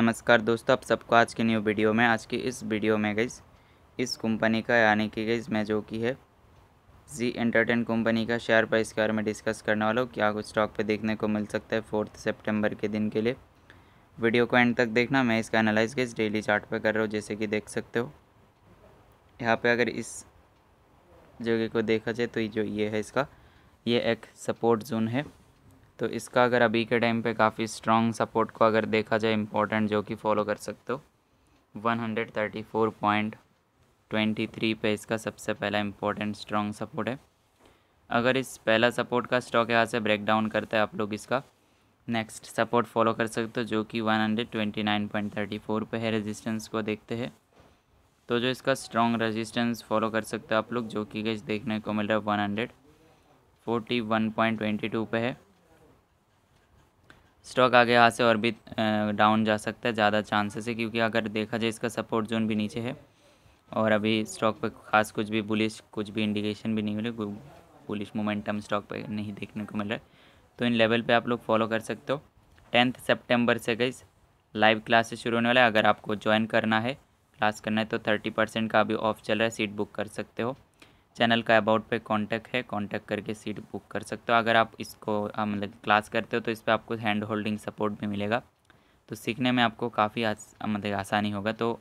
नमस्कार दोस्तों आप सबको आज की न्यू वीडियो में आज की इस वीडियो में गई इस कंपनी का यानी कि गई मैं जो कि है जी एंटरटेन कंपनी का शेयर प्राइस के बारे में डिस्कस करने वाला हूँ क्या कुछ स्टॉक पे देखने को मिल सकता है फोर्थ सितंबर के दिन के लिए वीडियो को एंड तक देखना मैं इसका एनालाइज गई डेली चार्ट पे कर रहा हूँ जैसे कि देख सकते हो यहाँ पर अगर इस जगह को देखा जाए तो जो ये है इसका ये एक सपोर्ट जोन है तो इसका अगर अभी के टाइम पे काफ़ी स्ट्रॉन्ग सपोर्ट को अगर देखा जाए इम्पोर्टेंट जो कि फॉलो कर सकते हो one hundred thirty four point twenty three पे इसका सबसे पहला इम्पोर्टेंट स्ट्रॉन्ग सपोर्ट है अगर इस पहला सपोर्ट का स्टॉक यहाँ से ब्रेक डाउन करता है आप लोग इसका नेक्स्ट सपोर्ट फॉलो कर सकते हो जो कि one hundred twenty nine point thirty four पर है रेजिस्टेंस को देखते हैं तो जो इसका स्ट्रॉन्ग रेजिस्टेंस फॉलो कर सकते हो आप लोग जो कि गज देखने को मिल रहा है one one hundred forty point twenty two पर है स्टॉक आगे यहाँ से और भी डाउन जा सकता है ज़्यादा चांसेस है क्योंकि अगर देखा जाए इसका सपोर्ट जोन भी नीचे है और अभी स्टॉक पर खास कुछ भी बुलिश कुछ भी इंडिकेशन भी नहीं मिले बुलिश मोमेंटम स्टॉक पर नहीं देखने को मिल रहा है तो इन लेवल पर आप लोग फॉलो कर सकते हो टेंथ सेप्टेम्बर से गई लाइव क्लासेस शुरू होने वाला है अगर आपको ज्वाइन करना है क्लास करना है तो थर्टी परसेंट का अभी ऑफ चल रहा है सीट बुक कर सकते हो चैनल का अबाउट पे कांटेक्ट है कांटेक्ट करके सीट बुक कर सकते हो अगर आप इसको मतलब क्लास करते हो तो इस पर आपको हैंड होल्डिंग सपोर्ट भी मिलेगा तो सीखने में आपको काफ़ी मतलब आसानी होगा तो